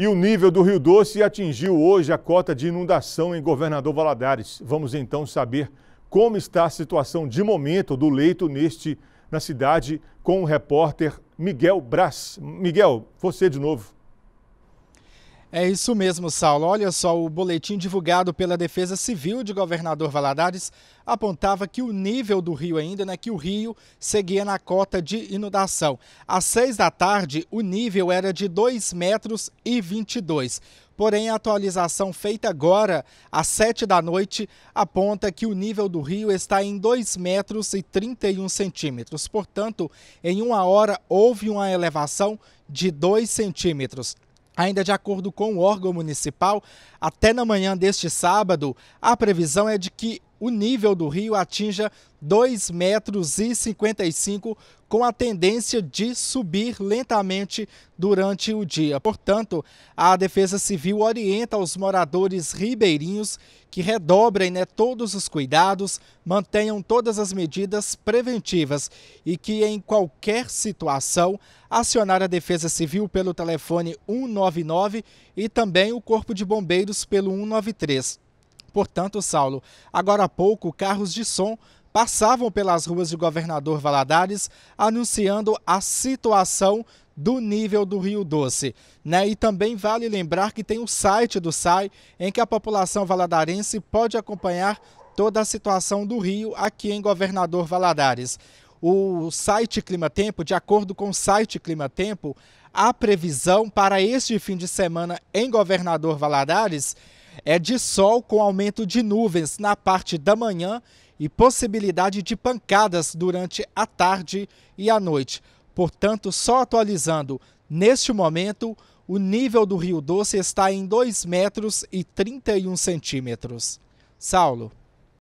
E o nível do Rio Doce atingiu hoje a cota de inundação em Governador Valadares. Vamos então saber como está a situação de momento do leito neste na cidade com o repórter Miguel Braz. Miguel, você de novo. É isso mesmo, Saulo. Olha só, o boletim divulgado pela Defesa Civil de Governador Valadares apontava que o nível do rio ainda, né, que o rio seguia na cota de inundação. Às seis da tarde, o nível era de 2,22 metros e 22. Porém, a atualização feita agora, às sete da noite, aponta que o nível do rio está em 2,31 metros e 31 centímetros. Portanto, em uma hora houve uma elevação de 2 centímetros. Ainda de acordo com o órgão municipal, até na manhã deste sábado, a previsão é de que o nível do rio atinja 2,55 metros e com a tendência de subir lentamente durante o dia. Portanto, a Defesa Civil orienta os moradores ribeirinhos que redobrem né, todos os cuidados, mantenham todas as medidas preventivas e que em qualquer situação acionar a Defesa Civil pelo telefone 199 e também o Corpo de Bombeiros pelo 193. Portanto, Saulo, agora há pouco carros de som passavam pelas ruas de Governador Valadares anunciando a situação do nível do Rio Doce. Né? E também vale lembrar que tem o site do SAI, em que a população valadarense pode acompanhar toda a situação do rio aqui em Governador Valadares. O site Clima Tempo, de acordo com o site Clima Tempo, a previsão para este fim de semana em Governador Valadares é de sol com aumento de nuvens na parte da manhã e possibilidade de pancadas durante a tarde e a noite. Portanto, só atualizando, neste momento, o nível do Rio Doce está em 2 metros e 31 centímetros. Saulo.